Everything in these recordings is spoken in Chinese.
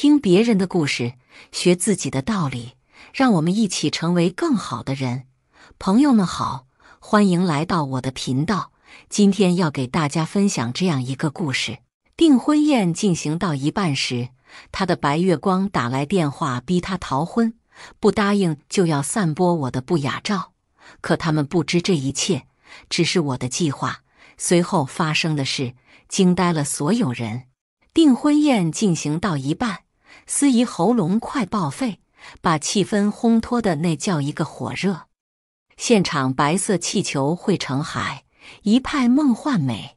听别人的故事，学自己的道理，让我们一起成为更好的人。朋友们好，欢迎来到我的频道。今天要给大家分享这样一个故事：订婚宴进行到一半时，他的白月光打来电话，逼他逃婚，不答应就要散播我的不雅照。可他们不知这一切只是我的计划。随后发生的事惊呆了所有人。订婚宴进行到一半。司仪喉咙快报废，把气氛烘托的那叫一个火热。现场白色气球汇成海，一派梦幻美。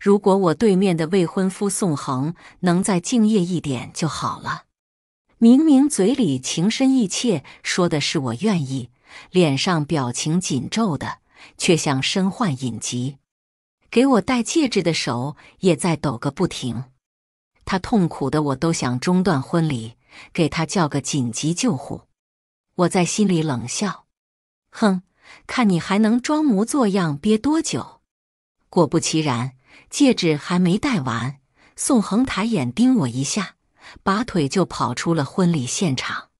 如果我对面的未婚夫宋恒能再敬业一点就好了。明明嘴里情深意切，说的是我愿意，脸上表情紧皱的，却像身患隐疾。给我戴戒指的手也在抖个不停。他痛苦的，我都想中断婚礼，给他叫个紧急救护。我在心里冷笑：“哼，看你还能装模作样憋多久？”果不其然，戒指还没戴完，宋恒抬眼盯我一下，拔腿就跑出了婚礼现场。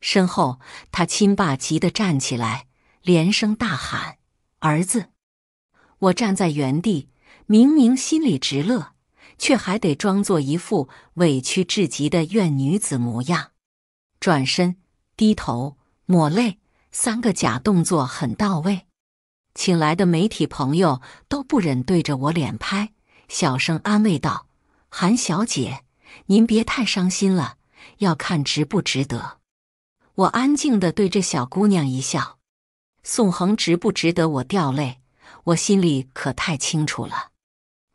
身后，他亲爸急得站起来，连声大喊：“儿子！”我站在原地，明明心里直乐。却还得装作一副委屈至极的怨女子模样，转身低头抹泪，三个假动作很到位。请来的媒体朋友都不忍对着我脸拍，小声安慰道：“韩小姐，您别太伤心了，要看值不值得。”我安静地对这小姑娘一笑：“宋恒值不值得我掉泪？我心里可太清楚了。”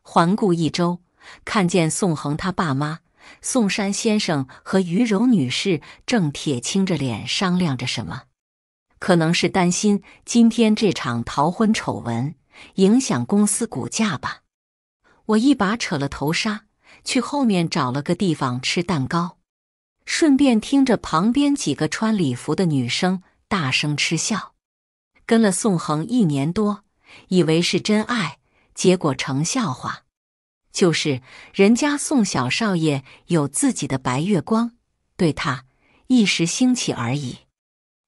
环顾一周。看见宋恒他爸妈，宋山先生和于柔女士正铁青着脸商量着什么，可能是担心今天这场逃婚丑闻影响公司股价吧。我一把扯了头纱，去后面找了个地方吃蛋糕，顺便听着旁边几个穿礼服的女生大声嗤笑。跟了宋恒一年多，以为是真爱，结果成笑话。就是人家宋小少爷有自己的白月光，对他一时兴起而已，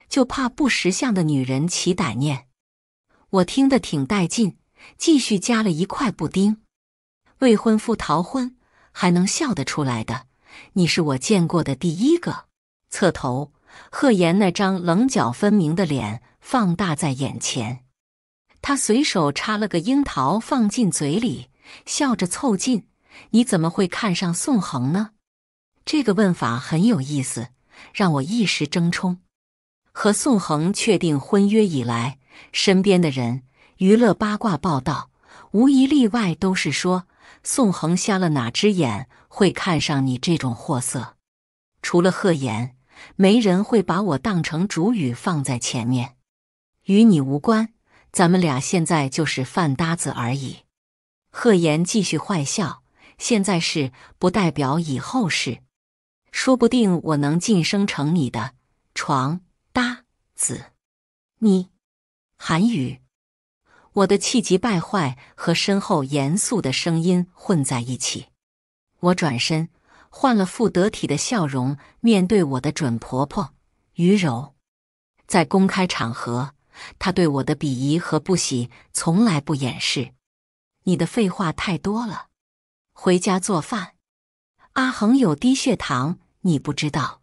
就怕不识相的女人起歹念。我听得挺带劲，继续加了一块布丁。未婚夫逃婚还能笑得出来的，你是我见过的第一个。侧头，贺岩那张棱角分明的脸放大在眼前，他随手插了个樱桃放进嘴里。笑着凑近，你怎么会看上宋恒呢？这个问法很有意思，让我一时争冲。和宋恒确定婚约以来，身边的人、娱乐八卦报道，无一例外都是说宋恒瞎了哪只眼会看上你这种货色。除了贺岩，没人会把我当成主语放在前面，与你无关。咱们俩现在就是饭搭子而已。贺言继续坏笑，现在是不代表以后是，说不定我能晋升成你的床搭子。你，韩语，我的气急败坏和身后严肃的声音混在一起。我转身，换了副得体的笑容面对我的准婆婆于柔。在公开场合，她对我的鄙夷和不喜从来不掩饰。你的废话太多了，回家做饭。阿恒有低血糖，你不知道？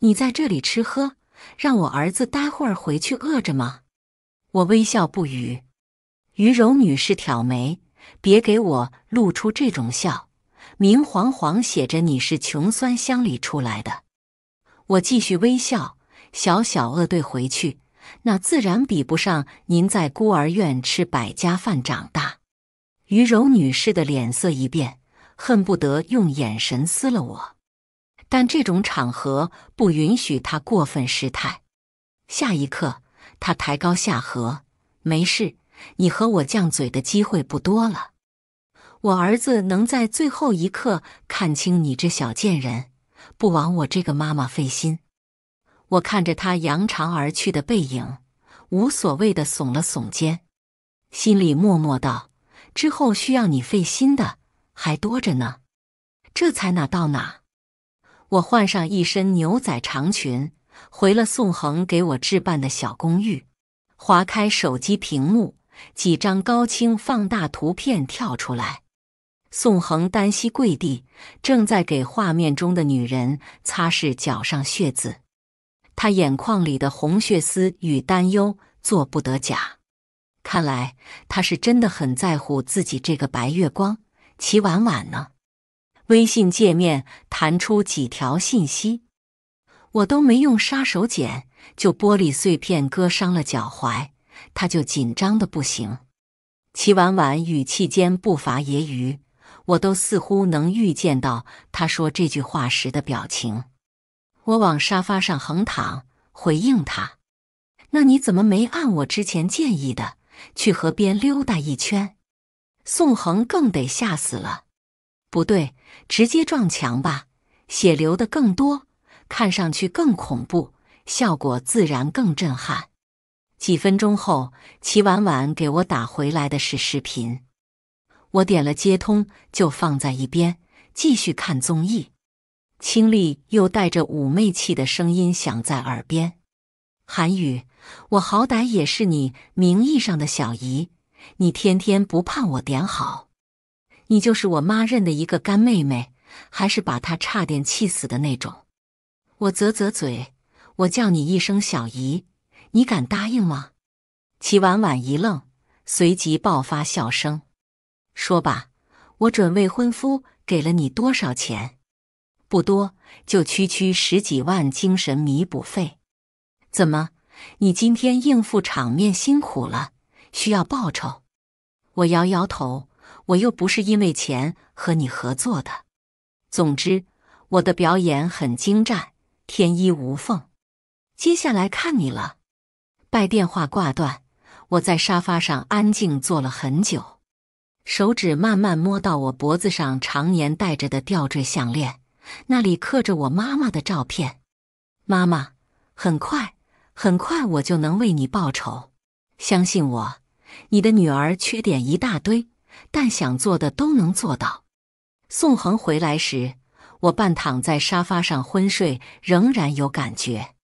你在这里吃喝，让我儿子待会儿回去饿着吗？我微笑不语。于柔女士挑眉，别给我露出这种笑，明晃晃写着你是穷酸乡里出来的。我继续微笑。小小饿队回去，那自然比不上您在孤儿院吃百家饭长大。于柔女士的脸色一变，恨不得用眼神撕了我，但这种场合不允许她过分失态。下一刻，她抬高下颌：“没事，你和我犟嘴的机会不多了。我儿子能在最后一刻看清你这小贱人，不枉我这个妈妈费心。”我看着她扬长而去的背影，无所谓的耸了耸肩，心里默默道。之后需要你费心的还多着呢，这才哪到哪？我换上一身牛仔长裙，回了宋恒给我置办的小公寓，划开手机屏幕，几张高清放大图片跳出来。宋恒单膝跪地，正在给画面中的女人擦拭脚上血渍，他眼眶里的红血丝与担忧做不得假。看来他是真的很在乎自己这个白月光齐婉婉呢。微信界面弹出几条信息，我都没用杀手锏，就玻璃碎片割伤了脚踝，他就紧张的不行。齐婉婉语气间不乏揶揄，我都似乎能预见到他说这句话时的表情。我往沙发上横躺，回应他：“那你怎么没按我之前建议的？”去河边溜达一圈，宋恒更得吓死了。不对，直接撞墙吧，血流的更多，看上去更恐怖，效果自然更震撼。几分钟后，齐婉婉给我打回来的是视频，我点了接通，就放在一边继续看综艺。清丽又带着妩媚气的声音响在耳边，韩语。我好歹也是你名义上的小姨，你天天不盼我点好，你就是我妈认的一个干妹妹，还是把她差点气死的那种。我啧啧嘴，我叫你一声小姨，你敢答应吗？齐婉婉一愣，随即爆发笑声，说吧，我准未婚夫给了你多少钱？不多，就区区十几万精神弥补费，怎么？你今天应付场面辛苦了，需要报酬？我摇摇头，我又不是因为钱和你合作的。总之，我的表演很精湛，天衣无缝。接下来看你了。拜电话挂断，我在沙发上安静坐了很久，手指慢慢摸到我脖子上常年戴着的吊坠项链，那里刻着我妈妈的照片。妈妈，很快。很快我就能为你报仇，相信我。你的女儿缺点一大堆，但想做的都能做到。宋恒回来时，我半躺在沙发上昏睡，仍然有感觉。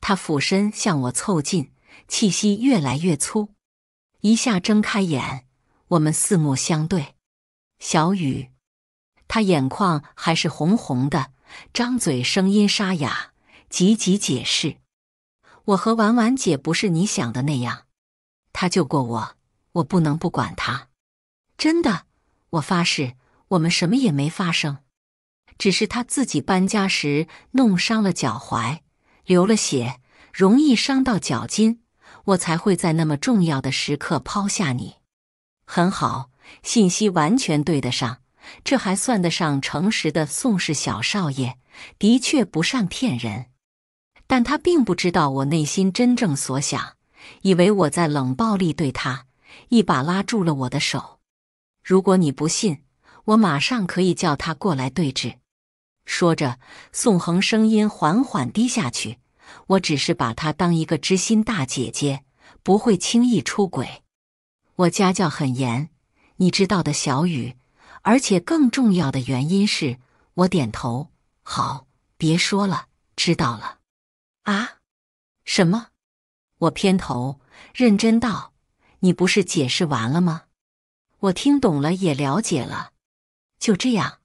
他俯身向我凑近，气息越来越粗。一下睁开眼，我们四目相对。小雨，他眼眶还是红红的，张嘴声音沙哑，急急解释。我和婉婉姐不是你想的那样，她救过我，我不能不管她。真的，我发誓，我们什么也没发生，只是她自己搬家时弄伤了脚踝，流了血，容易伤到脚筋，我才会在那么重要的时刻抛下你。很好，信息完全对得上，这还算得上诚实的宋氏小少爷，的确不善骗人。但他并不知道我内心真正所想，以为我在冷暴力对他，一把拉住了我的手。如果你不信，我马上可以叫他过来对质。说着，宋恒声音缓缓低下去。我只是把他当一个知心大姐姐，不会轻易出轨。我家教很严，你知道的，小雨。而且更重要的原因是我点头。好，别说了，知道了。啊，什么？我偏头认真道：“你不是解释完了吗？我听懂了，也了解了。就这样，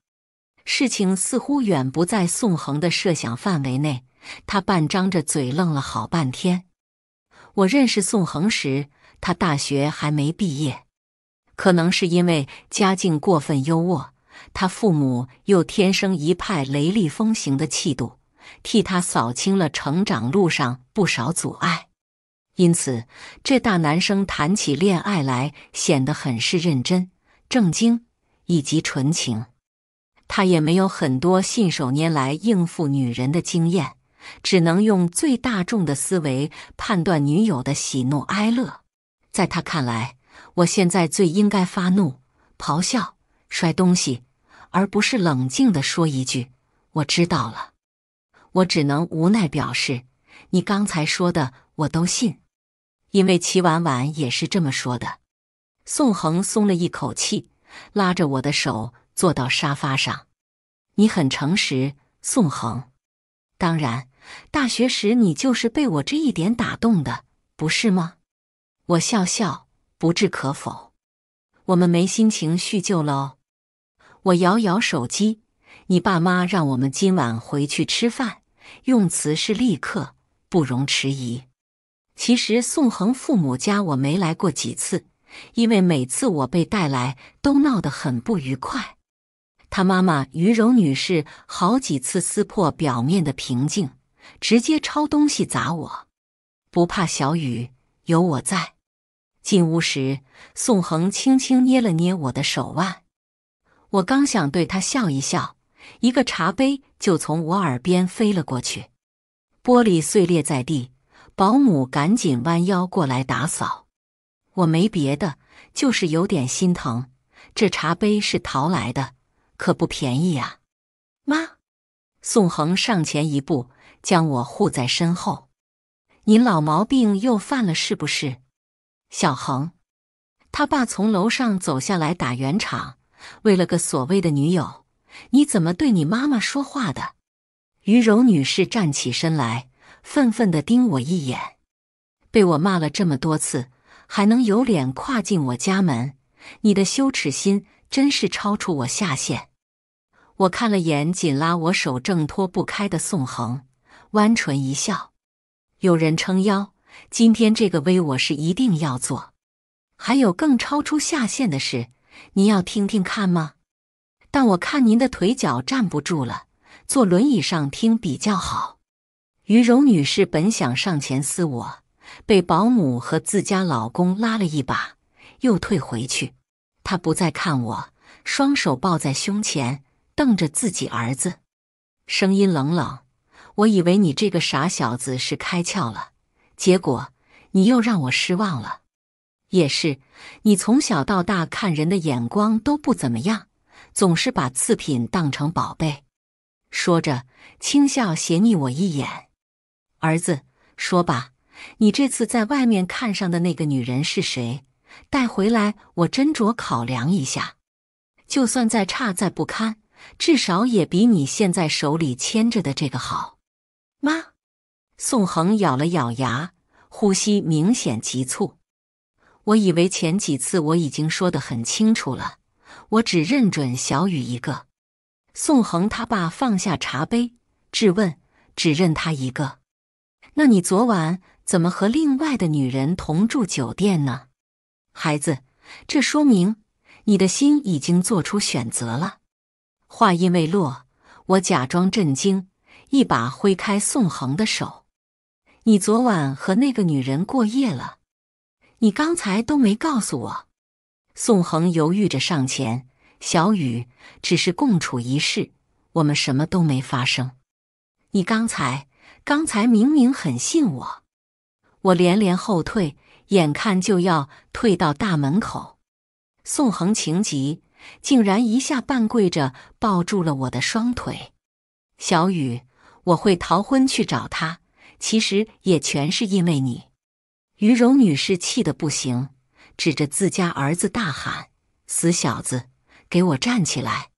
事情似乎远不在宋恒的设想范围内。他半张着嘴，愣了好半天。我认识宋恒时，他大学还没毕业。可能是因为家境过分优渥，他父母又天生一派雷厉风行的气度。”替他扫清了成长路上不少阻碍，因此这大男生谈起恋爱来显得很是认真、正经以及纯情。他也没有很多信手拈来应付女人的经验，只能用最大众的思维判断女友的喜怒哀乐。在他看来，我现在最应该发怒、咆哮、摔东西，而不是冷静的说一句：“我知道了。”我只能无奈表示，你刚才说的我都信，因为齐婉婉也是这么说的。宋恒松了一口气，拉着我的手坐到沙发上。你很诚实，宋恒。当然，大学时你就是被我这一点打动的，不是吗？我笑笑，不置可否。我们没心情叙旧了。我摇摇手机，你爸妈让我们今晚回去吃饭。用词是立刻，不容迟疑。其实宋恒父母家我没来过几次，因为每次我被带来都闹得很不愉快。他妈妈于柔女士好几次撕破表面的平静，直接抄东西砸我。不怕小雨，有我在。进屋时，宋恒轻轻捏了捏我的手腕，我刚想对他笑一笑。一个茶杯就从我耳边飞了过去，玻璃碎裂在地。保姆赶紧弯腰过来打扫。我没别的，就是有点心疼。这茶杯是淘来的，可不便宜呀。妈，宋恒上前一步，将我护在身后。您老毛病又犯了，是不是？小恒，他爸从楼上走下来打圆场，为了个所谓的女友。你怎么对你妈妈说话的？于柔女士站起身来，愤愤地盯我一眼。被我骂了这么多次，还能有脸跨进我家门？你的羞耻心真是超出我下限。我看了眼紧拉我手挣脱不开的宋恒，弯唇一笑。有人撑腰，今天这个威我是一定要做。还有更超出下限的事，你要听听看吗？但我看您的腿脚站不住了，坐轮椅上听比较好。于柔女士本想上前撕我，被保姆和自家老公拉了一把，又退回去。她不再看我，双手抱在胸前，瞪着自己儿子，声音冷冷：“我以为你这个傻小子是开窍了，结果你又让我失望了。也是，你从小到大看人的眼光都不怎么样。”总是把次品当成宝贝，说着轻笑斜睨我一眼。儿子，说吧，你这次在外面看上的那个女人是谁？带回来我斟酌考量一下。就算再差再不堪，至少也比你现在手里牵着的这个好。妈，宋恒咬了咬牙，呼吸明显急促。我以为前几次我已经说得很清楚了。我只认准小雨一个，宋恒他爸放下茶杯质问：“只认他一个？那你昨晚怎么和另外的女人同住酒店呢？孩子，这说明你的心已经做出选择了。”话音未落，我假装震惊，一把挥开宋恒的手：“你昨晚和那个女人过夜了？你刚才都没告诉我。”宋恒犹豫着上前，小雨，只是共处一室，我们什么都没发生。你刚才，刚才明明很信我，我连连后退，眼看就要退到大门口，宋恒情急，竟然一下半跪着抱住了我的双腿。小雨，我会逃婚去找他，其实也全是因为你。于柔女士气得不行。指着自家儿子大喊：“死小子，给我站起来！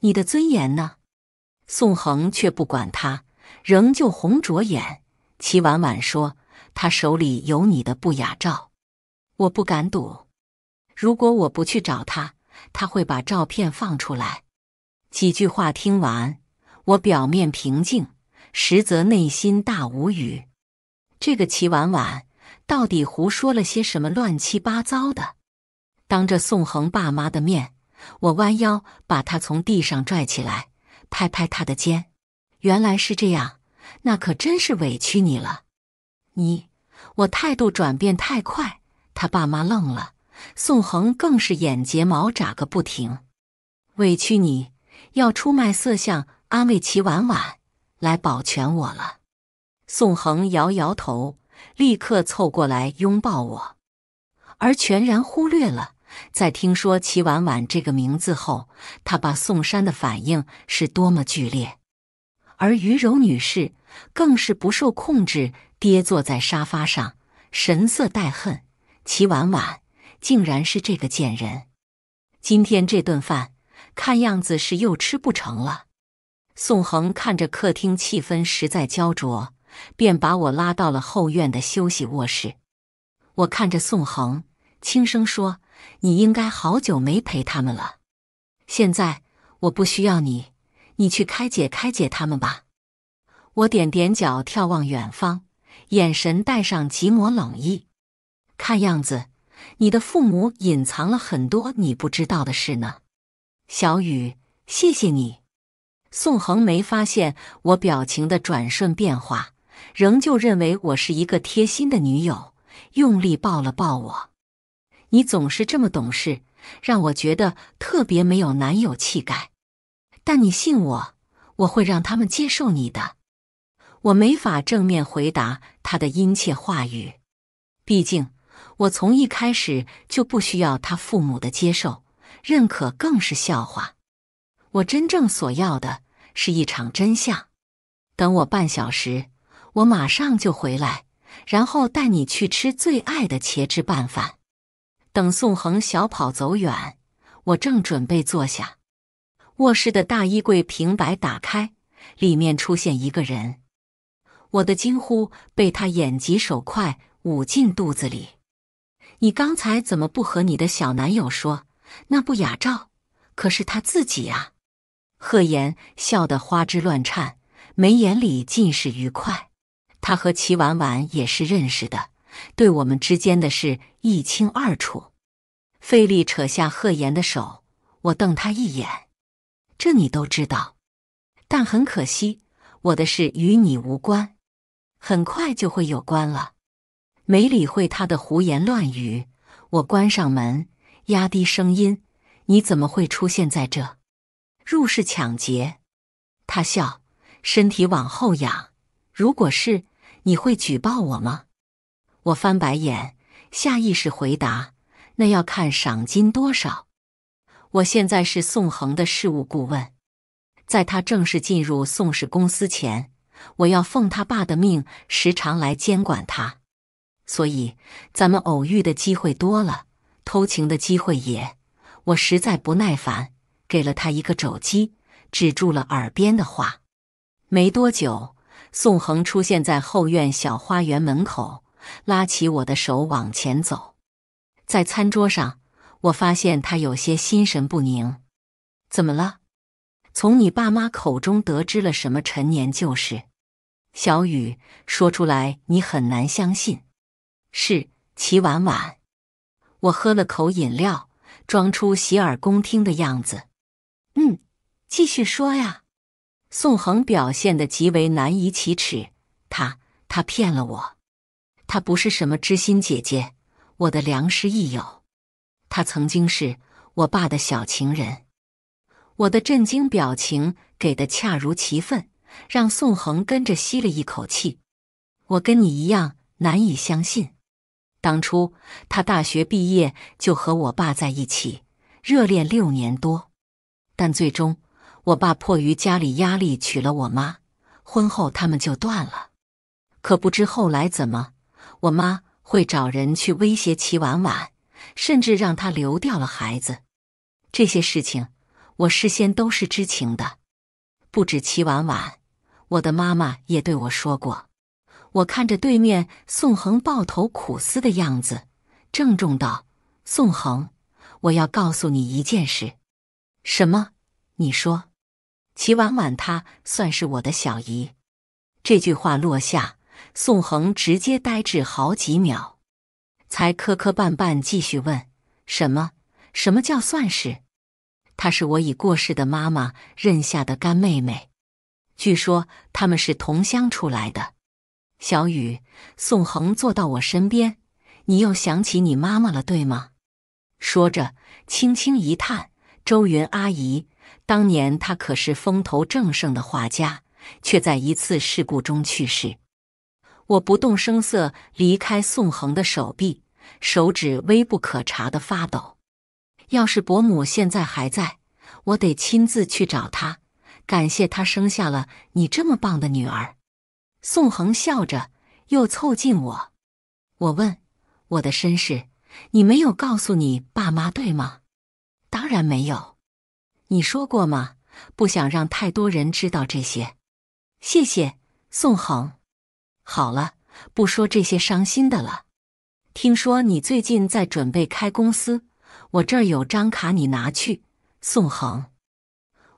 你的尊严呢？”宋恒却不管他，仍旧红着眼。齐婉婉说：“他手里有你的不雅照，我不敢赌。如果我不去找他，他会把照片放出来。”几句话听完，我表面平静，实则内心大无语。这个齐婉婉。到底胡说了些什么乱七八糟的？当着宋恒爸妈的面，我弯腰把他从地上拽起来，拍拍他的肩。原来是这样，那可真是委屈你了。你，我态度转变太快。他爸妈愣了，宋恒更是眼睫毛眨个不停。委屈你，要出卖色相安慰齐婉婉来保全我了。宋恒摇摇头。立刻凑过来拥抱我，而全然忽略了在听说齐婉婉这个名字后，他把宋山的反应是多么剧烈，而于柔女士更是不受控制跌坐在沙发上，神色带恨。齐婉婉竟然是这个贱人，今天这顿饭看样子是又吃不成了。宋恒看着客厅气氛实在焦灼。便把我拉到了后院的休息卧室。我看着宋恒，轻声说：“你应该好久没陪他们了。现在我不需要你，你去开解开解他们吧。”我踮踮脚眺望远方，眼神带上几抹冷意。看样子，你的父母隐藏了很多你不知道的事呢。小雨，谢谢你。宋恒没发现我表情的转瞬变化。仍旧认为我是一个贴心的女友，用力抱了抱我。你总是这么懂事，让我觉得特别没有男友气概。但你信我，我会让他们接受你的。我没法正面回答他的殷切话语，毕竟我从一开始就不需要他父母的接受、认可，更是笑话。我真正所要的是一场真相。等我半小时。我马上就回来，然后带你去吃最爱的茄汁拌饭。等宋恒小跑走远，我正准备坐下，卧室的大衣柜平白打开，里面出现一个人。我的惊呼被他眼疾手快捂进肚子里。你刚才怎么不和你的小男友说？那不雅照，可是他自己啊。贺言笑得花枝乱颤，眉眼里尽是愉快。他和齐婉婉也是认识的，对我们之间的事一清二楚。费力扯下贺言的手，我瞪他一眼：“这你都知道，但很可惜，我的事与你无关。很快就会有关了。”没理会他的胡言乱语，我关上门，压低声音：“你怎么会出现在这？入室抢劫？”他笑，身体往后仰：“如果是。”你会举报我吗？我翻白眼，下意识回答：“那要看赏金多少。”我现在是宋恒的事务顾问，在他正式进入宋氏公司前，我要奉他爸的命，时常来监管他，所以咱们偶遇的机会多了，偷情的机会也。我实在不耐烦，给了他一个肘击，止住了耳边的话。没多久。宋恒出现在后院小花园门口，拉起我的手往前走。在餐桌上，我发现他有些心神不宁。怎么了？从你爸妈口中得知了什么陈年旧事？小雨，说出来你很难相信。是齐婉婉。我喝了口饮料，装出洗耳恭听的样子。嗯，继续说呀。宋恒表现的极为难以启齿，他他骗了我，他不是什么知心姐姐，我的良师益友，他曾经是我爸的小情人。我的震惊表情给的恰如其分，让宋恒跟着吸了一口气。我跟你一样难以相信，当初他大学毕业就和我爸在一起，热恋六年多，但最终。我爸迫于家里压力娶了我妈，婚后他们就断了。可不知后来怎么，我妈会找人去威胁齐婉婉，甚至让她流掉了孩子。这些事情我事先都是知情的。不止齐婉婉，我的妈妈也对我说过。我看着对面宋恒抱头苦思的样子，郑重道：“宋恒，我要告诉你一件事。什么？你说。”齐婉婉，她算是我的小姨。这句话落下，宋恒直接呆滞好几秒，才磕磕绊绊继续问：“什么？什么叫算是？她是我已过世的妈妈认下的干妹妹。据说他们是同乡出来的。”小雨，宋恒坐到我身边，你又想起你妈妈了，对吗？说着，轻轻一叹：“周云阿姨。”当年他可是风头正盛的画家，却在一次事故中去世。我不动声色离开宋恒的手臂，手指微不可察的发抖。要是伯母现在还在，我得亲自去找她，感谢她生下了你这么棒的女儿。宋恒笑着，又凑近我。我问我的身世，你没有告诉你爸妈对吗？当然没有。你说过吗？不想让太多人知道这些。谢谢，宋恒。好了，不说这些伤心的了。听说你最近在准备开公司，我这儿有张卡，你拿去。宋恒，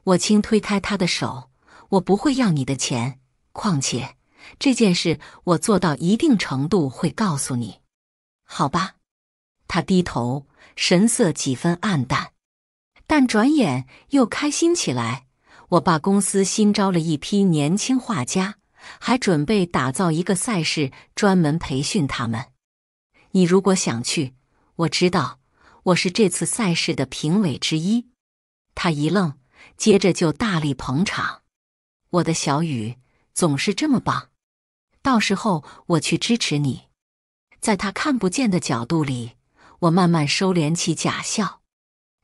我轻推开他的手，我不会要你的钱。况且这件事，我做到一定程度会告诉你，好吧？他低头，神色几分暗淡。但转眼又开心起来。我爸公司新招了一批年轻画家，还准备打造一个赛事，专门培训他们。你如果想去，我知道，我是这次赛事的评委之一。他一愣，接着就大力捧场。我的小雨总是这么棒，到时候我去支持你。在他看不见的角度里，我慢慢收敛起假笑。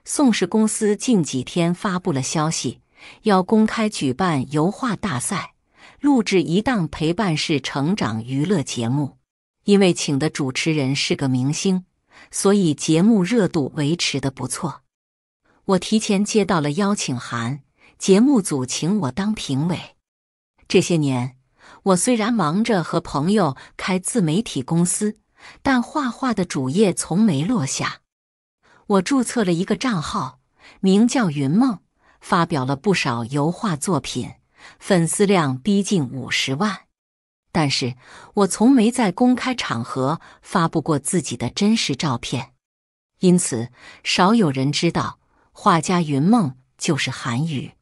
宋氏公司近几天发布了消息，要公开举办油画大赛，录制一档陪伴式成长娱乐节目。因为请的主持人是个明星，所以节目热度维持得不错。我提前接到了邀请函，节目组请我当评委。这些年，我虽然忙着和朋友开自媒体公司，但画画的主业从没落下。我注册了一个账号，名叫“云梦”，发表了不少油画作品，粉丝量逼近五十万。但是我从没在公开场合发布过自己的真实照片，因此少有人知道画家云梦就是韩雨。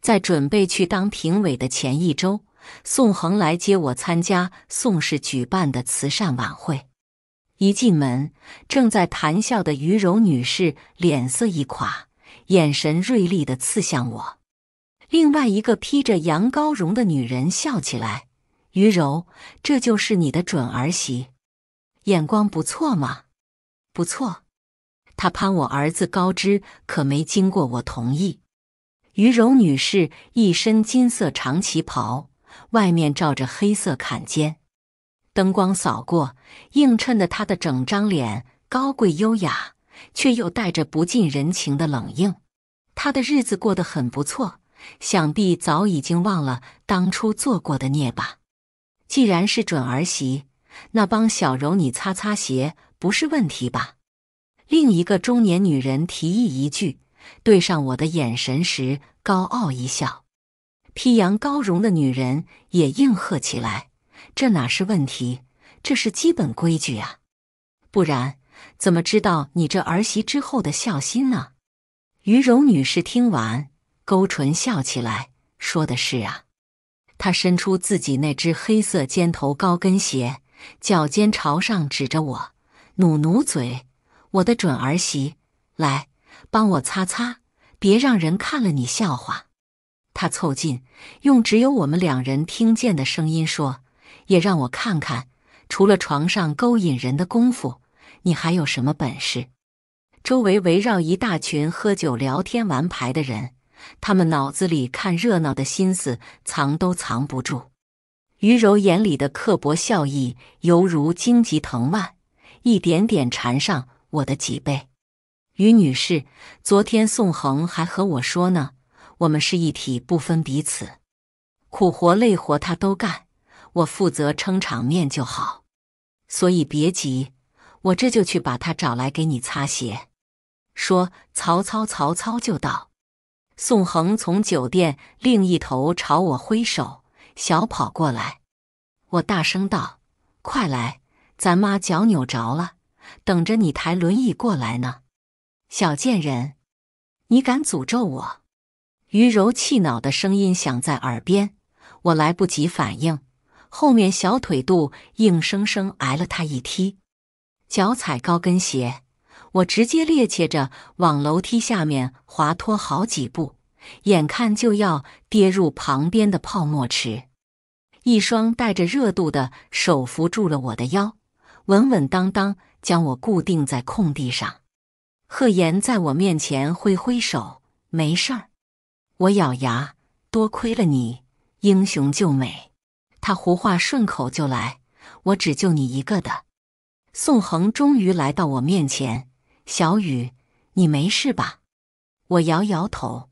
在准备去当评委的前一周，宋恒来接我参加宋氏举办的慈善晚会。一进门，正在谈笑的于柔女士脸色一垮，眼神锐利的刺向我。另外一个披着羊羔绒的女人笑起来：“于柔，这就是你的准儿媳，眼光不错嘛，不错。她攀我儿子高枝，可没经过我同意。”于柔女士一身金色长旗袍，外面罩着黑色坎肩。灯光扫过，映衬的她的整张脸高贵优雅，却又带着不近人情的冷硬。她的日子过得很不错，想必早已经忘了当初做过的孽吧。既然是准儿媳，那帮小柔，你擦擦鞋不是问题吧？另一个中年女人提议一句，对上我的眼神时高傲一笑。披羊羔绒的女人也应和起来。这哪是问题，这是基本规矩啊！不然怎么知道你这儿媳之后的孝心呢？于柔女士听完，勾唇笑起来，说的是啊。她伸出自己那只黑色尖头高跟鞋，脚尖朝上指着我，努努嘴：“我的准儿媳，来帮我擦擦，别让人看了你笑话。”她凑近，用只有我们两人听见的声音说。也让我看看，除了床上勾引人的功夫，你还有什么本事？周围围绕一大群喝酒、聊天、玩牌的人，他们脑子里看热闹的心思藏都藏不住。于柔眼里的刻薄笑意，犹如荆棘藤蔓，一点点缠上我的脊背。于女士，昨天宋恒还和我说呢，我们是一体，不分彼此，苦活累活他都干。我负责撑场面就好，所以别急，我这就去把他找来给你擦鞋。说曹操，曹操就到。宋恒从酒店另一头朝我挥手，小跑过来。我大声道：“快来，咱妈脚扭着了，等着你抬轮椅过来呢。”小贱人，你敢诅咒我？于柔气恼的声音响在耳边，我来不及反应。后面小腿肚硬生生挨了他一踢，脚踩高跟鞋，我直接趔趄着往楼梯下面滑脱好几步，眼看就要跌入旁边的泡沫池，一双带着热度的手扶住了我的腰，稳稳当当将我固定在空地上。贺岩在我面前挥挥手：“没事儿。”我咬牙：“多亏了你，英雄救美。”他胡话顺口就来，我只救你一个的。宋恒终于来到我面前，小雨，你没事吧？我摇摇头。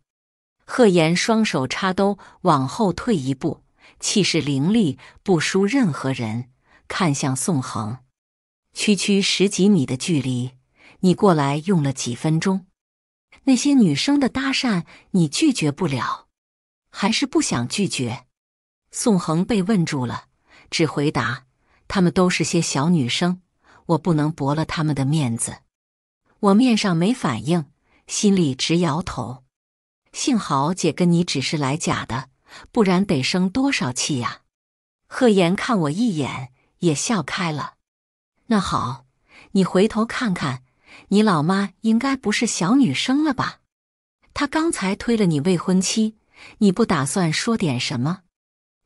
贺岩双手插兜，往后退一步，气势凌厉，不输任何人。看向宋恒，区区十几米的距离，你过来用了几分钟？那些女生的搭讪你拒绝不了，还是不想拒绝？宋恒被问住了，只回答：“她们都是些小女生，我不能驳了她们的面子。”我面上没反应，心里直摇头。幸好姐跟你只是来假的，不然得生多少气呀！贺言看我一眼，也笑开了。那好，你回头看看，你老妈应该不是小女生了吧？她刚才推了你未婚妻，你不打算说点什么？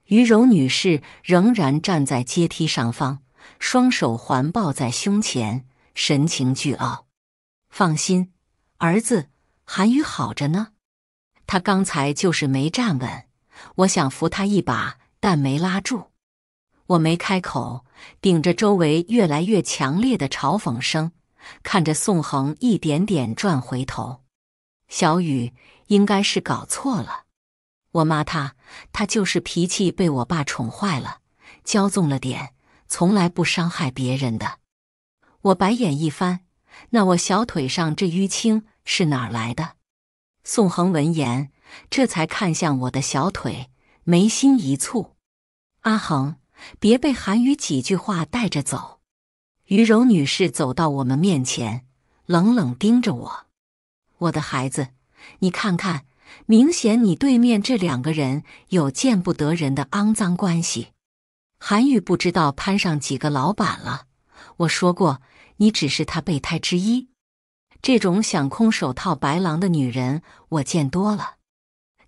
于柔女士仍然站在阶梯上方，双手环抱在胸前，神情倨傲。放心，儿子韩宇好着呢。他刚才就是没站稳，我想扶他一把，但没拉住。我没开口，顶着周围越来越强烈的嘲讽声，看着宋恒一点点转回头。小雨应该是搞错了。我妈她她就是脾气被我爸宠坏了，骄纵了点，从来不伤害别人的。我白眼一翻，那我小腿上这淤青是哪儿来的？宋恒闻言，这才看向我的小腿，眉心一蹙：“阿恒，别被韩宇几句话带着走。”于柔女士走到我们面前，冷冷盯着我：“我的孩子，你看看。”明显，你对面这两个人有见不得人的肮脏关系。韩宇不知道攀上几个老板了。我说过，你只是他备胎之一。这种想空手套白狼的女人，我见多了。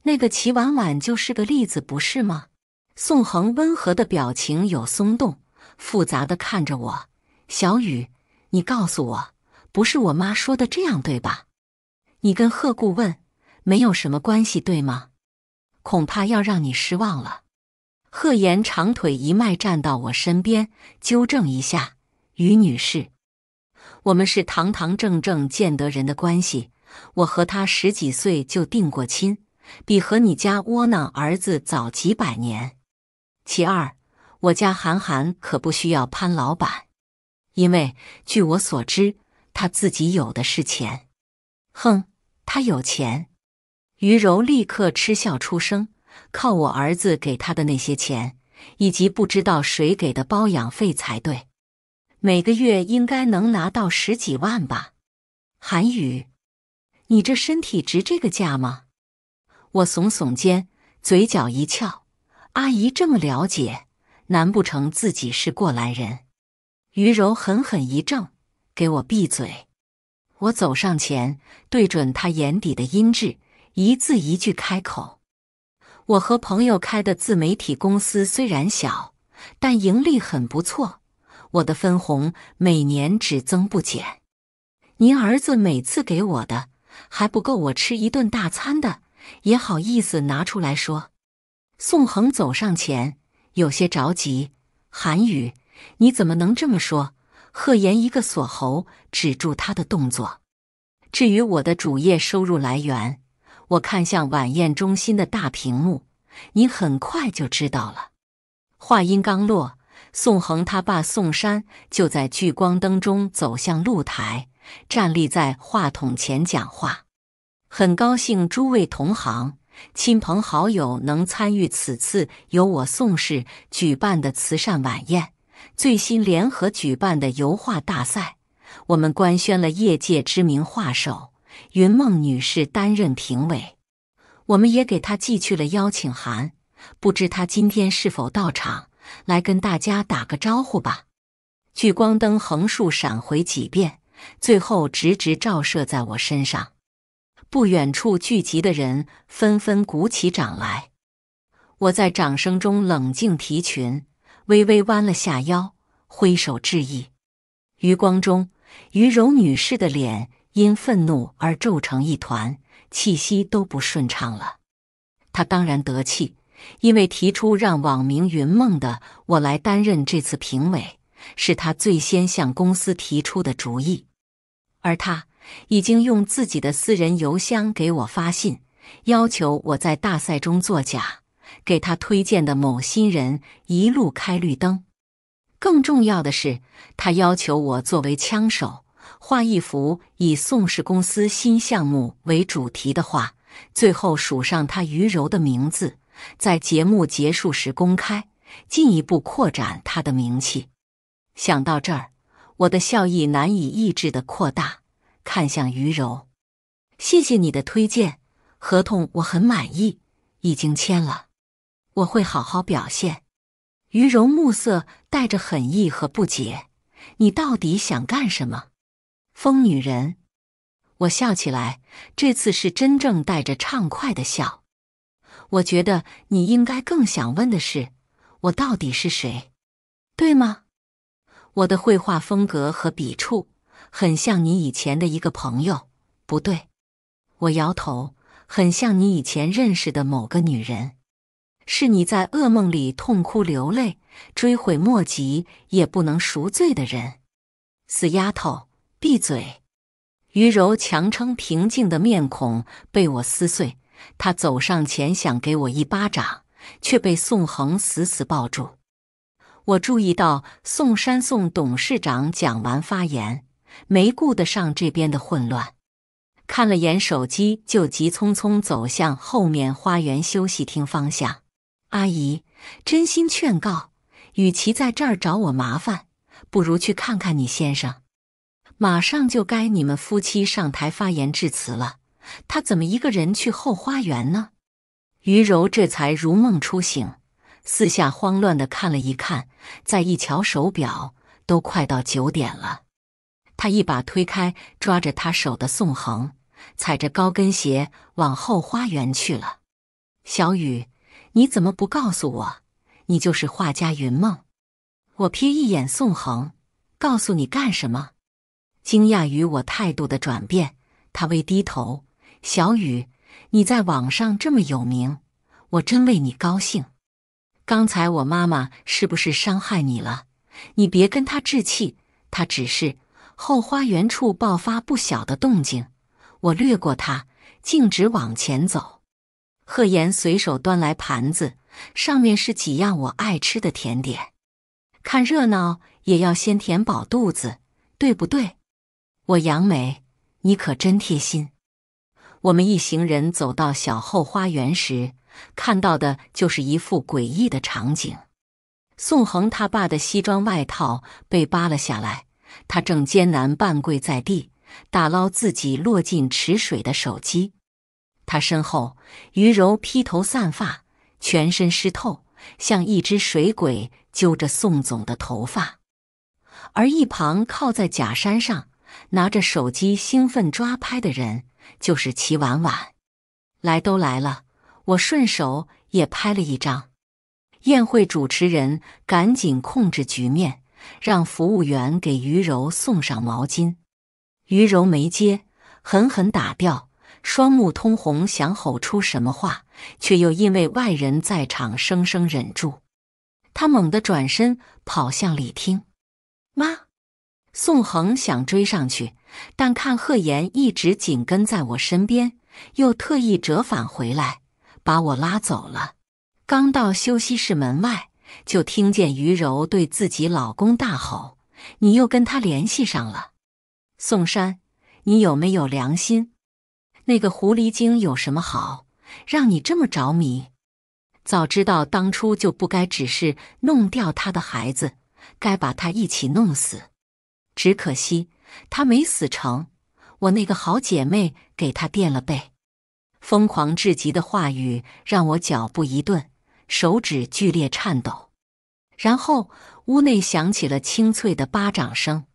那个齐婉婉就是个例子，不是吗？宋恒温和的表情有松动，复杂的看着我。小雨，你告诉我，不是我妈说的这样对吧？你跟贺顾问。没有什么关系，对吗？恐怕要让你失望了。贺言长腿一迈，站到我身边，纠正一下，于女士，我们是堂堂正正建德人的关系。我和他十几岁就定过亲，比和你家窝囊儿子早几百年。其二，我家韩寒可不需要潘老板，因为据我所知，他自己有的是钱。哼，他有钱。于柔立刻嗤笑出声：“靠我儿子给他的那些钱，以及不知道谁给的包养费才对，每个月应该能拿到十几万吧？”韩宇，你这身体值这个价吗？我耸耸肩，嘴角一翘：“阿姨这么了解，难不成自己是过来人？”于柔狠狠一怔：“给我闭嘴！”我走上前，对准他眼底的阴鸷。一字一句开口：“我和朋友开的自媒体公司虽然小，但盈利很不错，我的分红每年只增不减。您儿子每次给我的还不够我吃一顿大餐的，也好意思拿出来说？”宋恒走上前，有些着急：“韩宇，你怎么能这么说？”贺言一个锁喉，止住他的动作。至于我的主业收入来源……我看向晚宴中心的大屏幕，你很快就知道了。话音刚落，宋恒他爸宋山就在聚光灯中走向露台，站立在话筒前讲话。很高兴诸位同行、亲朋好友能参与此次由我宋氏举办的慈善晚宴，最新联合举办的油画大赛，我们官宣了业界知名画手。云梦女士担任评委，我们也给她寄去了邀请函，不知她今天是否到场，来跟大家打个招呼吧。聚光灯横竖闪回几遍，最后直直照射在我身上。不远处聚集的人纷纷鼓起掌来，我在掌声中冷静提裙，微微弯了下腰，挥手致意。余光中，于柔女士的脸。因愤怒而皱成一团，气息都不顺畅了。他当然得气，因为提出让网名“云梦”的我来担任这次评委，是他最先向公司提出的主意。而他已经用自己的私人邮箱给我发信，要求我在大赛中作假，给他推荐的某新人一路开绿灯。更重要的是，他要求我作为枪手。画一幅以宋氏公司新项目为主题的画，最后署上他于柔的名字，在节目结束时公开，进一步扩展他的名气。想到这儿，我的笑意难以抑制的扩大，看向于柔：“谢谢你的推荐，合同我很满意，已经签了，我会好好表现。”于柔目色带着狠意和不解：“你到底想干什么？”疯女人，我笑起来，这次是真正带着畅快的笑。我觉得你应该更想问的是，我到底是谁，对吗？我的绘画风格和笔触很像你以前的一个朋友，不对，我摇头，很像你以前认识的某个女人，是你在噩梦里痛哭流泪、追悔莫及也不能赎罪的人，死丫头。闭嘴！于柔强撑平静的面孔被我撕碎，他走上前想给我一巴掌，却被宋恒死死抱住。我注意到宋山宋董事长讲完发言，没顾得上这边的混乱，看了眼手机，就急匆匆走向后面花园休息厅方向。阿姨，真心劝告，与其在这儿找我麻烦，不如去看看你先生。马上就该你们夫妻上台发言致辞了，他怎么一个人去后花园呢？于柔这才如梦初醒，四下慌乱的看了一看，再一瞧手表，都快到九点了。他一把推开抓着他手的宋恒，踩着高跟鞋往后花园去了。小雨，你怎么不告诉我，你就是画家云梦？我瞥一眼宋恒，告诉你干什么？惊讶于我态度的转变，他微低头。小雨，你在网上这么有名，我真为你高兴。刚才我妈妈是不是伤害你了？你别跟她置气，她只是……后花园处爆发不小的动静，我略过她，径直往前走。贺言随手端来盘子，上面是几样我爱吃的甜点。看热闹也要先填饱肚子，对不对？我杨梅，你可真贴心。我们一行人走到小后花园时，看到的就是一副诡异的场景：宋恒他爸的西装外套被扒了下来，他正艰难半跪在地，打捞自己落进池水的手机。他身后，于柔披头散发，全身湿透，像一只水鬼，揪着宋总的头发。而一旁靠在假山上。拿着手机兴奋抓拍的人就是齐婉婉，来都来了，我顺手也拍了一张。宴会主持人赶紧控制局面，让服务员给于柔送上毛巾。于柔没接，狠狠打掉，双目通红，想吼出什么话，却又因为外人在场，生生忍住。他猛地转身跑向礼厅，妈。宋恒想追上去，但看贺岩一直紧跟在我身边，又特意折返回来把我拉走了。刚到休息室门外，就听见于柔对自己老公大吼：“你又跟他联系上了，宋山，你有没有良心？那个狐狸精有什么好，让你这么着迷？早知道当初就不该只是弄掉他的孩子，该把他一起弄死。”只可惜他没死成，我那个好姐妹给他垫了背。疯狂至极的话语让我脚步一顿，手指剧烈颤抖。然后屋内响起了清脆的巴掌声。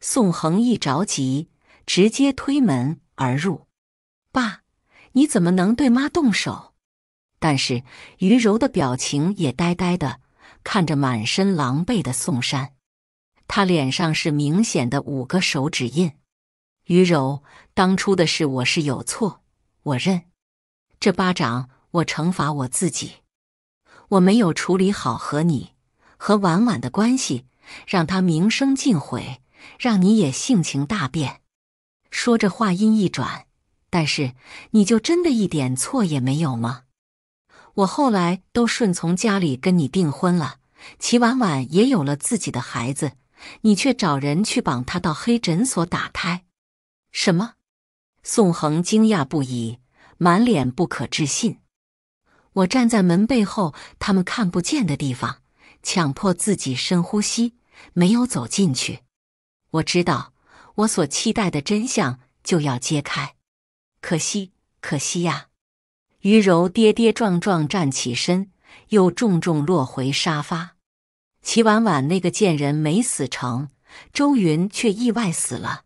宋恒一着急，直接推门而入：“爸，你怎么能对妈动手？”但是于柔的表情也呆呆的看着满身狼狈的宋山。他脸上是明显的五个手指印。于柔，当初的事我是有错，我认。这巴掌我惩罚我自己。我没有处理好和你和婉婉的关系，让他名声尽毁，让你也性情大变。说着话音一转，但是你就真的一点错也没有吗？我后来都顺从家里跟你订婚了，齐婉婉也有了自己的孩子。你却找人去绑他到黑诊所打胎，什么？宋恒惊讶不已，满脸不可置信。我站在门背后，他们看不见的地方，强迫自己深呼吸，没有走进去。我知道，我所期待的真相就要揭开，可惜，可惜呀！于柔跌跌撞撞站起身，又重重落回沙发。齐婉婉那个贱人没死成，周云却意外死了。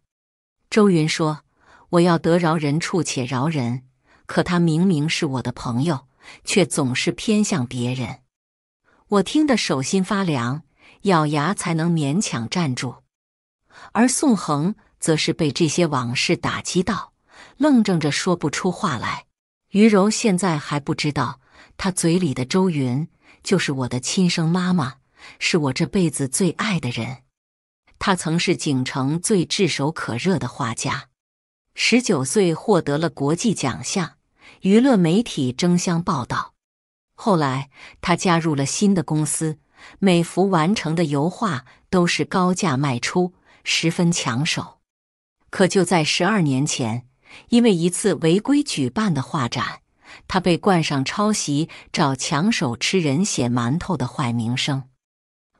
周云说：“我要得饶人处且饶人，可他明明是我的朋友，却总是偏向别人。”我听得手心发凉，咬牙才能勉强站住。而宋恒则是被这些往事打击到，愣怔着说不出话来。于柔现在还不知道，他嘴里的周云就是我的亲生妈妈。是我这辈子最爱的人。他曾是景城最炙手可热的画家，十九岁获得了国际奖项，娱乐媒体争相报道。后来他加入了新的公司，每幅完成的油画都是高价卖出，十分抢手。可就在十二年前，因为一次违规举办的画展，他被冠上抄袭、找抢手吃人血馒头的坏名声。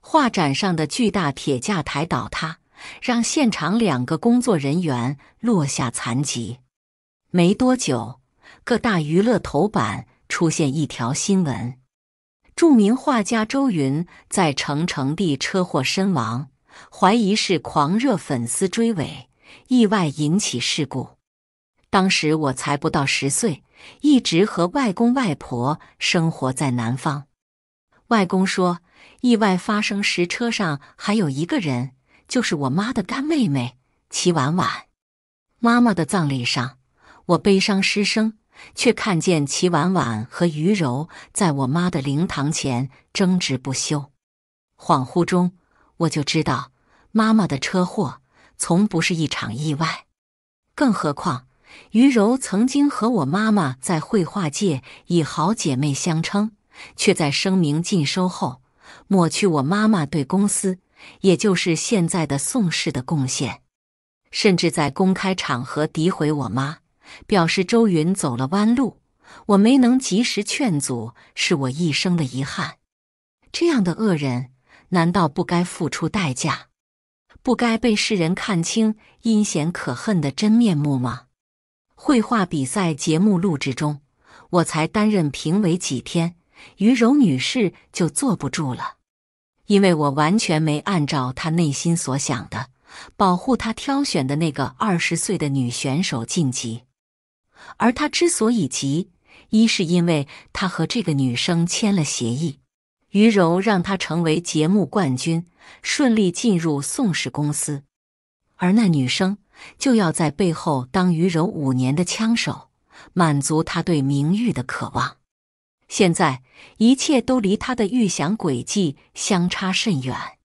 画展上的巨大铁架台倒塌，让现场两个工作人员落下残疾。没多久，各大娱乐头版出现一条新闻：著名画家周云在成城地车祸身亡，怀疑是狂热粉丝追尾意外引起事故。当时我才不到十岁，一直和外公外婆生活在南方。外公说。意外发生时，车上还有一个人，就是我妈的干妹妹齐婉婉。妈妈的葬礼上，我悲伤失声，却看见齐婉婉和于柔在我妈的灵堂前争执不休。恍惚中，我就知道，妈妈的车祸从不是一场意外。更何况，于柔曾经和我妈妈在绘画界以好姐妹相称，却在声名尽收后。抹去我妈妈对公司，也就是现在的宋氏的贡献，甚至在公开场合诋毁我妈，表示周云走了弯路，我没能及时劝阻，是我一生的遗憾。这样的恶人难道不该付出代价，不该被世人看清阴险可恨的真面目吗？绘画比赛节目录制中，我才担任评委几天。于柔女士就坐不住了，因为我完全没按照她内心所想的保护她挑选的那个二十岁的女选手晋级。而她之所以急，一是因为她和这个女生签了协议，于柔让她成为节目冠军，顺利进入宋氏公司，而那女生就要在背后当于柔五年的枪手，满足她对名誉的渴望。现在一切都离他的预想轨迹相差甚远。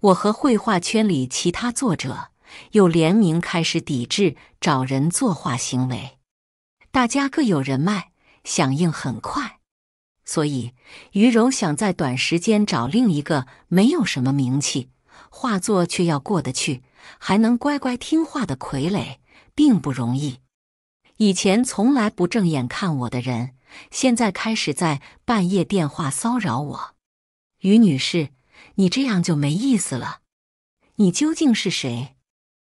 我和绘画圈里其他作者又联名开始抵制找人作画行为，大家各有人脉，响应很快。所以于柔想在短时间找另一个没有什么名气、画作却要过得去、还能乖乖听话的傀儡，并不容易。以前从来不正眼看我的人。现在开始在半夜电话骚扰我，于女士，你这样就没意思了。你究竟是谁？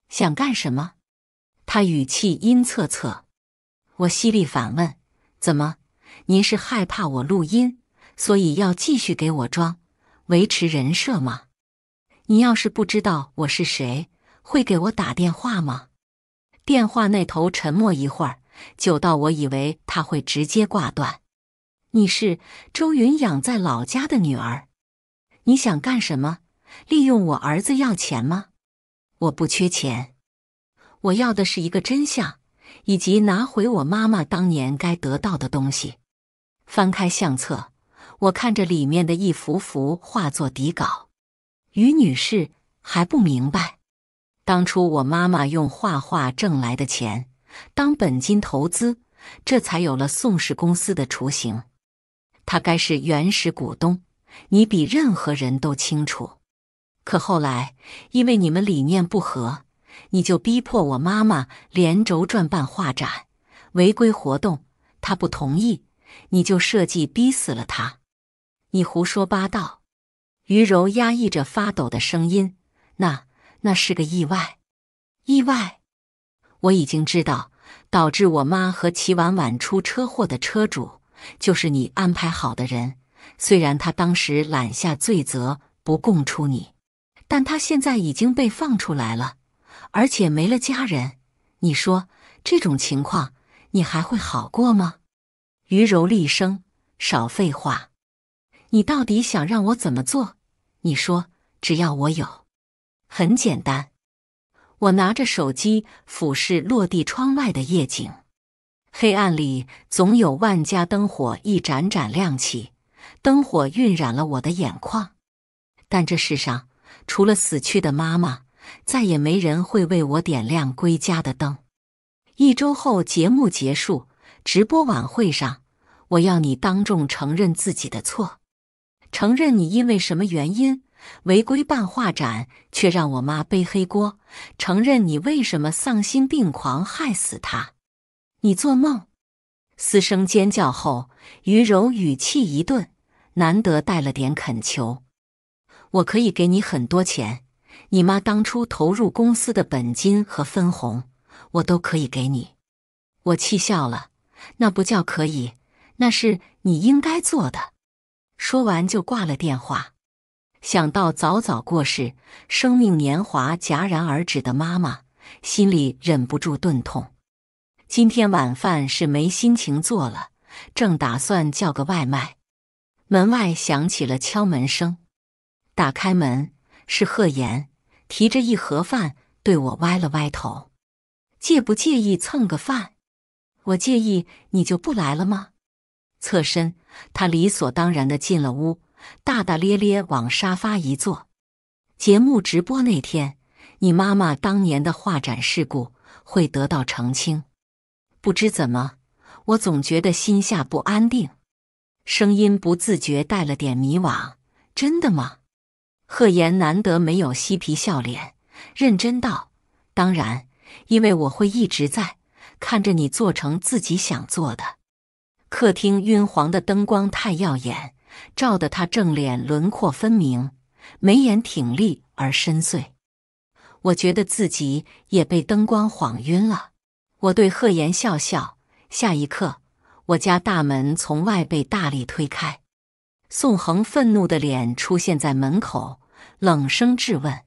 想干什么？他语气阴恻恻。我犀利反问：“怎么？您是害怕我录音，所以要继续给我装，维持人设吗？你要是不知道我是谁，会给我打电话吗？”电话那头沉默一会儿。久到我以为他会直接挂断。你是周云养在老家的女儿，你想干什么？利用我儿子要钱吗？我不缺钱，我要的是一个真相，以及拿回我妈妈当年该得到的东西。翻开相册，我看着里面的一幅幅画作底稿。于女士还不明白，当初我妈妈用画画挣来的钱。当本金投资，这才有了宋氏公司的雏形。他该是原始股东，你比任何人都清楚。可后来因为你们理念不合，你就逼迫我妈妈连轴转办画展，违规活动。她不同意，你就设计逼死了她。你胡说八道！于柔压抑着发抖的声音：“那那是个意外，意外。”我已经知道，导致我妈和齐婉婉出车祸的车主就是你安排好的人。虽然他当时揽下罪责不供出你，但他现在已经被放出来了，而且没了家人。你说这种情况，你还会好过吗？于柔厉声：“少废话！你到底想让我怎么做？你说，只要我有，很简单。”我拿着手机俯视落地窗外的夜景，黑暗里总有万家灯火一盏盏亮起，灯火晕染了我的眼眶。但这世上除了死去的妈妈，再也没人会为我点亮归家的灯。一周后节目结束，直播晚会上，我要你当众承认自己的错，承认你因为什么原因。违规办画展，却让我妈背黑锅，承认你为什么丧心病狂害死她？你做梦！嘶声尖叫后，于柔语气一顿，难得带了点恳求：“我可以给你很多钱，你妈当初投入公司的本金和分红，我都可以给你。”我气笑了，那不叫可以，那是你应该做的。说完就挂了电话。想到早早过世、生命年华戛然而止的妈妈，心里忍不住钝痛。今天晚饭是没心情做了，正打算叫个外卖，门外响起了敲门声。打开门，是贺言，提着一盒饭，对我歪了歪头：“介不介意蹭个饭？我介意你就不来了吗？”侧身，他理所当然的进了屋。大大咧咧往沙发一坐，节目直播那天，你妈妈当年的画展事故会得到澄清。不知怎么，我总觉得心下不安定，声音不自觉带了点迷惘。真的吗？贺言难得没有嬉皮笑脸，认真道：“当然，因为我会一直在看着你做成自己想做的。”客厅晕黄的灯光太耀眼。照得他正脸轮廓分明，眉眼挺立而深邃。我觉得自己也被灯光晃晕了。我对贺言笑笑。下一刻，我家大门从外被大力推开，宋恒愤怒的脸出现在门口，冷声质问：“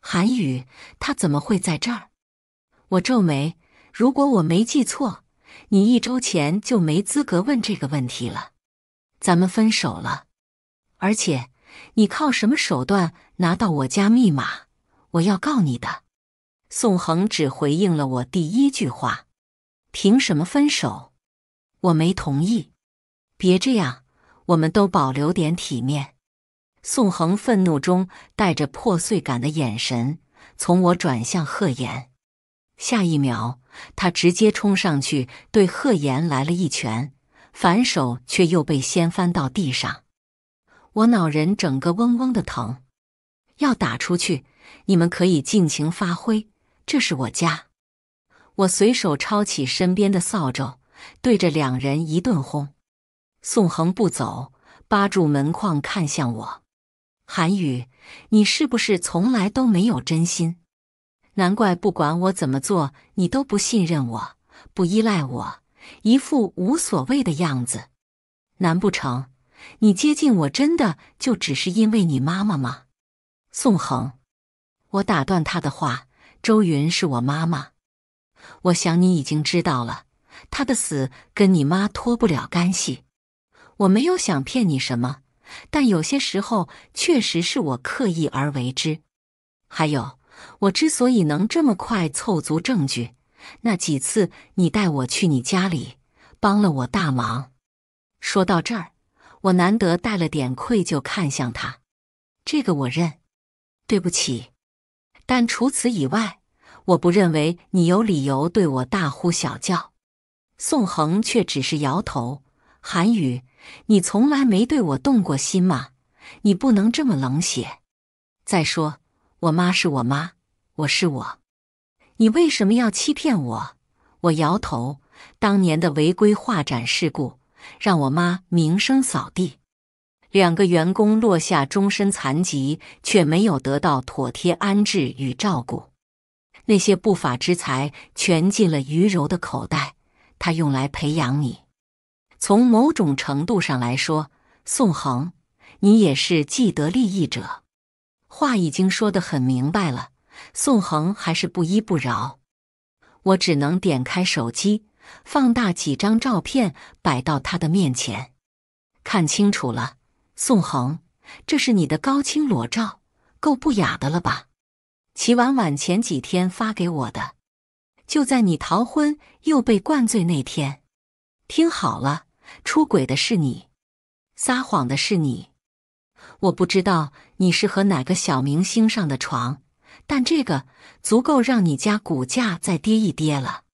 韩宇，他怎么会在这儿？”我皱眉：“如果我没记错，你一周前就没资格问这个问题了。”咱们分手了，而且你靠什么手段拿到我家密码？我要告你的。宋恒只回应了我第一句话：“凭什么分手？我没同意。”别这样，我们都保留点体面。宋恒愤怒中带着破碎感的眼神从我转向贺言，下一秒他直接冲上去对贺言来了一拳。反手却又被掀翻到地上，我脑仁整个嗡嗡的疼。要打出去，你们可以尽情发挥，这是我家。我随手抄起身边的扫帚，对着两人一顿轰。宋恒不走，扒住门框看向我：“韩宇，你是不是从来都没有真心？难怪不管我怎么做，你都不信任我，不依赖我。”一副无所谓的样子，难不成你接近我真的就只是因为你妈妈吗？宋恒，我打断他的话。周云是我妈妈，我想你已经知道了，她的死跟你妈脱不了干系。我没有想骗你什么，但有些时候确实是我刻意而为之。还有，我之所以能这么快凑足证据。那几次你带我去你家里，帮了我大忙。说到这儿，我难得带了点愧疚看向他，这个我认，对不起。但除此以外，我不认为你有理由对我大呼小叫。宋恒却只是摇头：“韩宇，你从来没对我动过心吗？你不能这么冷血。再说，我妈是我妈，我是我。”你为什么要欺骗我？我摇头。当年的违规画展事故让我妈名声扫地，两个员工落下终身残疾，却没有得到妥帖安置与照顾。那些不法之财全进了于柔的口袋，他用来培养你。从某种程度上来说，宋恒，你也是既得利益者。话已经说得很明白了。宋恒还是不依不饶，我只能点开手机，放大几张照片摆到他的面前，看清楚了，宋恒，这是你的高清裸照，够不雅的了吧？齐婉婉前几天发给我的，就在你逃婚又被灌醉那天。听好了，出轨的是你，撒谎的是你，我不知道你是和哪个小明星上的床。但这个足够让你家股价再跌一跌了。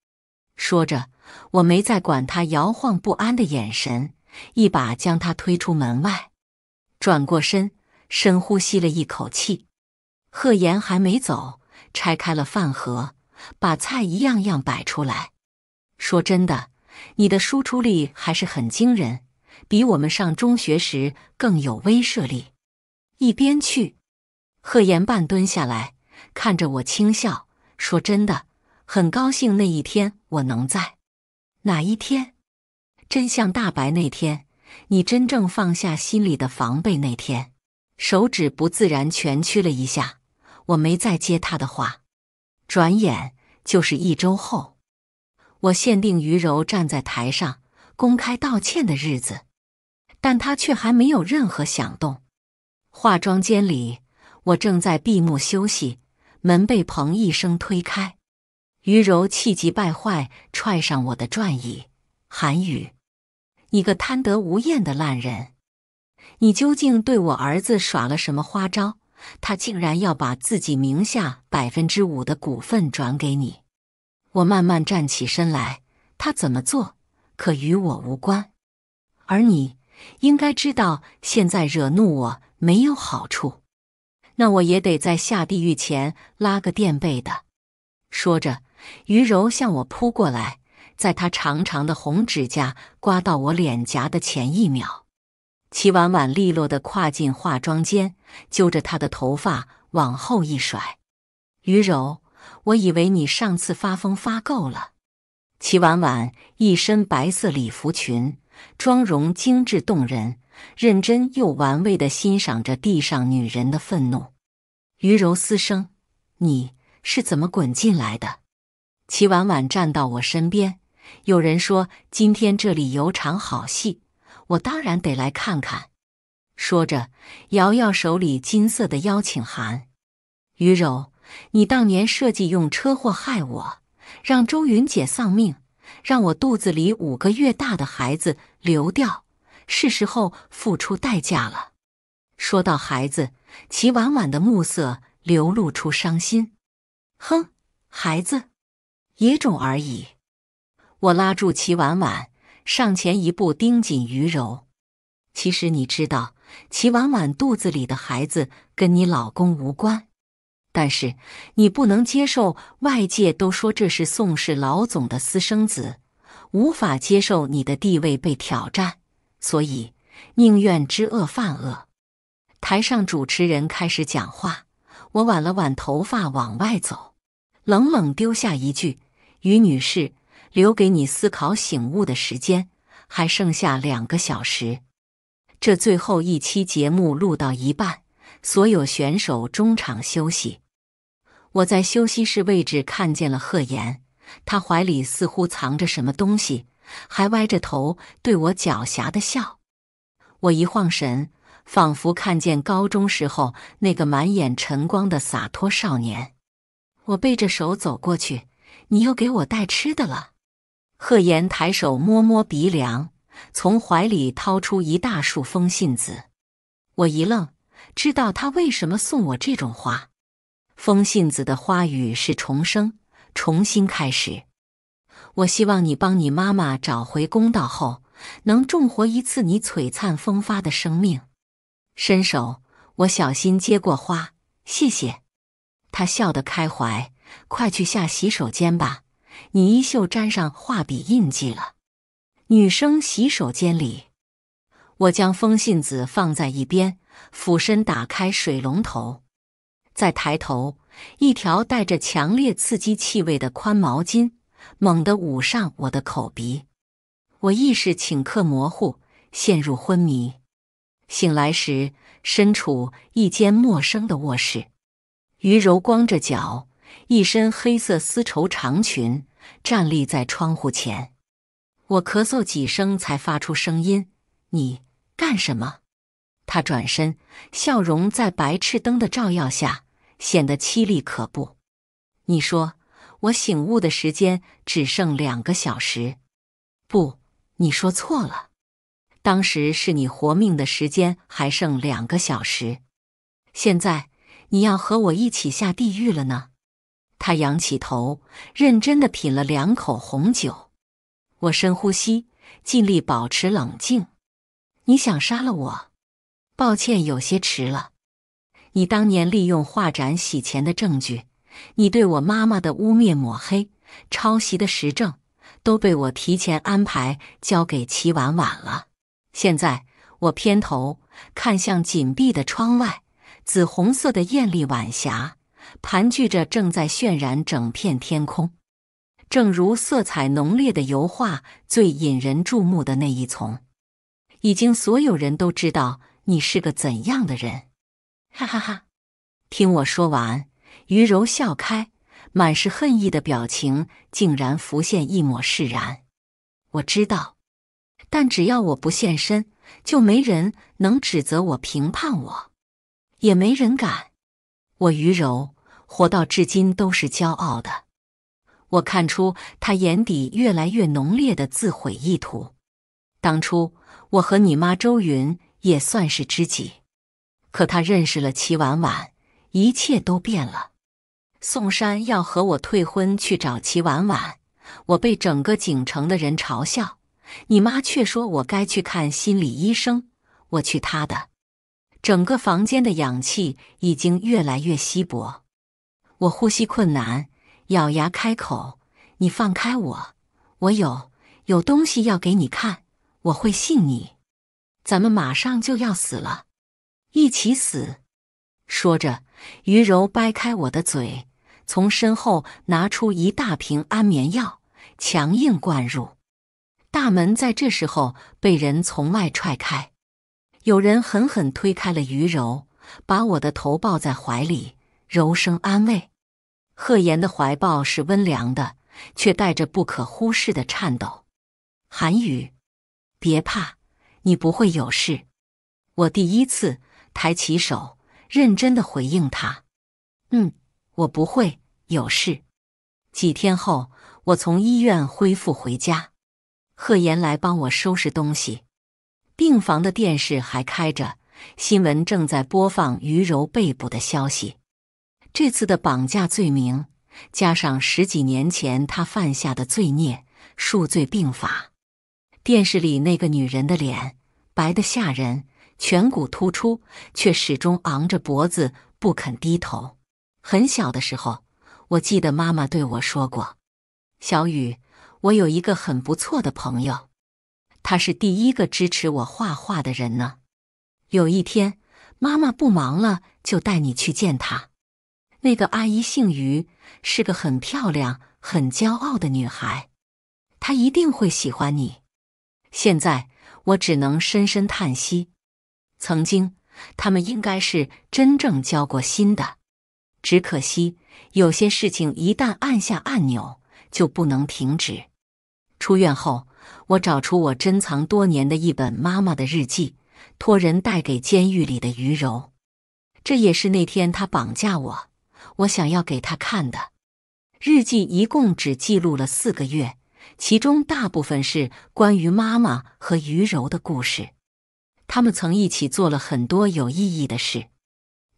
说着，我没再管他摇晃不安的眼神，一把将他推出门外，转过身，深呼吸了一口气。贺岩还没走，拆开了饭盒，把菜一样样摆出来。说真的，你的输出力还是很惊人，比我们上中学时更有威慑力。一边去。贺岩半蹲下来。看着我轻笑，说：“真的，很高兴那一天我能在哪一天？真相大白那天，你真正放下心里的防备那天。”手指不自然蜷曲了一下，我没再接他的话。转眼就是一周后，我限定于柔站在台上公开道歉的日子，但他却还没有任何响动。化妆间里，我正在闭目休息。门被砰一声推开，于柔气急败坏踹上我的转椅。韩宇，你个贪得无厌的烂人！你究竟对我儿子耍了什么花招？他竟然要把自己名下百分之五的股份转给你！我慢慢站起身来，他怎么做，可与我无关。而你应该知道，现在惹怒我没有好处。那我也得在下地狱前拉个垫背的。说着，于柔向我扑过来，在她长长的红指甲刮到我脸颊的前一秒，齐婉婉利落地跨进化妆间，揪着她的头发往后一甩。于柔，我以为你上次发疯发够了。齐婉婉一身白色礼服裙，妆容精致动人。认真又玩味的欣赏着地上女人的愤怒，于柔嘶声：“你是怎么滚进来的？”齐婉婉站到我身边。有人说：“今天这里有场好戏，我当然得来看看。”说着，瑶瑶手里金色的邀请函。于柔，你当年设计用车祸害我，让周云姐丧命，让我肚子里五个月大的孩子流掉。是时候付出代价了。说到孩子，齐婉婉的目色流露出伤心。哼，孩子，野种而已。我拉住齐婉婉，上前一步，盯紧于柔。其实你知道，齐婉婉肚子里的孩子跟你老公无关，但是你不能接受外界都说这是宋氏老总的私生子，无法接受你的地位被挑战。所以，宁愿知恶犯恶。台上主持人开始讲话，我挽了挽头发往外走，冷冷丢下一句：“于女士，留给你思考醒悟的时间还剩下两个小时。”这最后一期节目录到一半，所有选手中场休息。我在休息室位置看见了贺岩，他怀里似乎藏着什么东西。还歪着头对我狡黠的笑，我一晃神，仿佛看见高中时候那个满眼晨光的洒脱少年。我背着手走过去，你又给我带吃的了。贺岩抬手摸摸鼻梁，从怀里掏出一大束风信子。我一愣，知道他为什么送我这种花。风信子的花语是重生、重新开始。我希望你帮你妈妈找回公道后，能重活一次你璀璨风发的生命。伸手，我小心接过花，谢谢。他笑得开怀，快去下洗手间吧，你衣袖沾上画笔印记了。女生洗手间里，我将风信子放在一边，俯身打开水龙头，再抬头，一条带着强烈刺激气味的宽毛巾。猛地捂上我的口鼻，我意识顷刻模糊，陷入昏迷。醒来时，身处一间陌生的卧室，于柔光着脚，一身黑色丝绸长裙，站立在窗户前。我咳嗽几声才发出声音：“你干什么？”他转身，笑容在白炽灯的照耀下显得凄厉可怖。你说。我醒悟的时间只剩两个小时，不，你说错了。当时是你活命的时间还剩两个小时，现在你要和我一起下地狱了呢。他仰起头，认真的品了两口红酒。我深呼吸，尽力保持冷静。你想杀了我？抱歉，有些迟了。你当年利用画展洗钱的证据。你对我妈妈的污蔑、抹黑、抄袭的实证，都被我提前安排交给齐婉婉了。现在我偏头看向紧闭的窗外，紫红色的艳丽晚霞盘踞着，正在渲染整片天空，正如色彩浓烈的油画最引人注目的那一丛，已经所有人都知道你是个怎样的人，哈哈哈！听我说完。于柔笑开，满是恨意的表情竟然浮现一抹释然。我知道，但只要我不现身，就没人能指责我、评判我，也没人敢。我于柔活到至今都是骄傲的。我看出他眼底越来越浓烈的自毁意图。当初我和你妈周云也算是知己，可他认识了齐婉婉，一切都变了。宋山要和我退婚，去找齐婉婉，我被整个锦城的人嘲笑，你妈却说我该去看心理医生。我去她的！整个房间的氧气已经越来越稀薄，我呼吸困难，咬牙开口：“你放开我，我有有东西要给你看，我会信你。咱们马上就要死了，一起死。”说着，于柔掰开我的嘴。从身后拿出一大瓶安眠药，强硬灌入。大门在这时候被人从外踹开，有人狠狠推开了于柔，把我的头抱在怀里，柔声安慰。贺言的怀抱是温凉的，却带着不可忽视的颤抖。韩语，别怕，你不会有事。我第一次抬起手，认真的回应他：“嗯。”我不会有事。几天后，我从医院恢复回家，贺岩来帮我收拾东西。病房的电视还开着，新闻正在播放于柔被捕的消息。这次的绑架罪名，加上十几年前他犯下的罪孽，数罪并罚。电视里那个女人的脸白得吓人，颧骨突出，却始终昂着脖子不肯低头。很小的时候，我记得妈妈对我说过：“小雨，我有一个很不错的朋友，她是第一个支持我画画的人呢。有一天，妈妈不忙了，就带你去见她。那个阿姨姓于，是个很漂亮、很骄傲的女孩，她一定会喜欢你。现在，我只能深深叹息。曾经，他们应该是真正交过心的。”只可惜，有些事情一旦按下按钮，就不能停止。出院后，我找出我珍藏多年的一本妈妈的日记，托人带给监狱里的于柔。这也是那天他绑架我，我想要给他看的日记。一共只记录了四个月，其中大部分是关于妈妈和于柔的故事。他们曾一起做了很多有意义的事。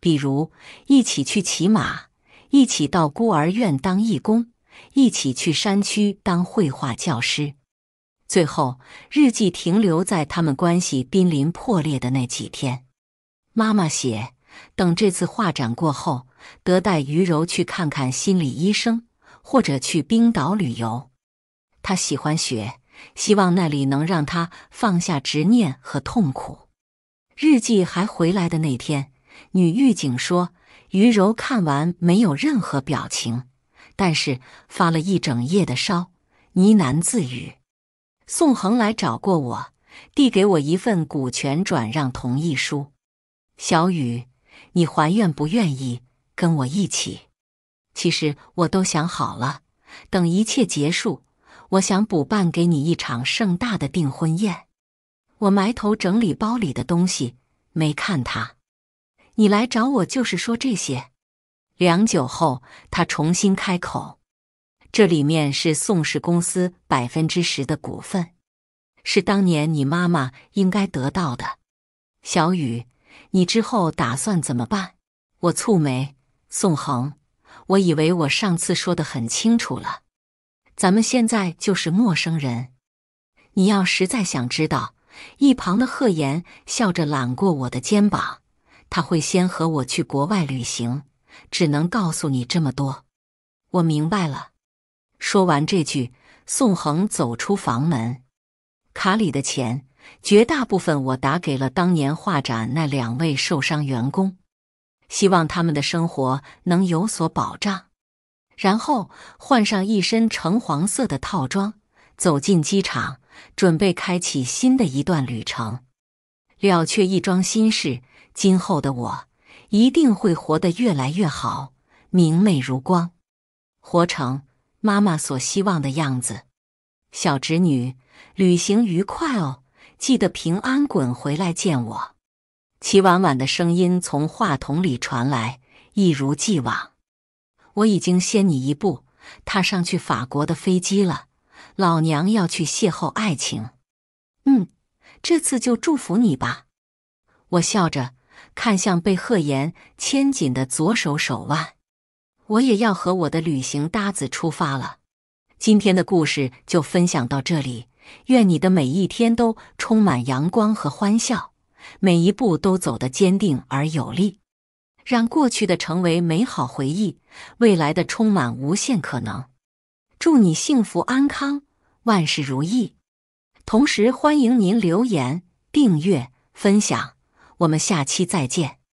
比如一起去骑马，一起到孤儿院当义工，一起去山区当绘画教师。最后日记停留在他们关系濒临破裂的那几天。妈妈写：等这次画展过后，得带于柔去看看心理医生，或者去冰岛旅游。他喜欢雪，希望那里能让他放下执念和痛苦。日记还回来的那天。女狱警说：“于柔看完没有任何表情，但是发了一整夜的烧，呢喃自语。宋恒来找过我，递给我一份股权转让同意书。小雨，你还愿不愿意跟我一起？其实我都想好了，等一切结束，我想补办给你一场盛大的订婚宴。我埋头整理包里的东西，没看他。”你来找我就是说这些。良久后，他重新开口：“这里面是宋氏公司百分之十的股份，是当年你妈妈应该得到的。”小雨，你之后打算怎么办？我蹙眉：“宋恒，我以为我上次说的很清楚了，咱们现在就是陌生人。你要实在想知道……”一旁的贺言笑着揽过我的肩膀。他会先和我去国外旅行，只能告诉你这么多。我明白了。说完这句，宋恒走出房门。卡里的钱，绝大部分我打给了当年画展那两位受伤员工，希望他们的生活能有所保障。然后换上一身橙黄色的套装，走进机场，准备开启新的一段旅程，了却一桩心事。今后的我一定会活得越来越好，明媚如光，活成妈妈所希望的样子。小侄女，旅行愉快哦，记得平安滚回来见我。齐婉婉的声音从话筒里传来，一如既往。我已经先你一步，踏上去法国的飞机了。老娘要去邂逅爱情。嗯，这次就祝福你吧。我笑着。看向被贺言牵紧的左手手腕，我也要和我的旅行搭子出发了。今天的故事就分享到这里，愿你的每一天都充满阳光和欢笑，每一步都走得坚定而有力。让过去的成为美好回忆，未来的充满无限可能。祝你幸福安康，万事如意。同时欢迎您留言、订阅、分享。我们下期再见。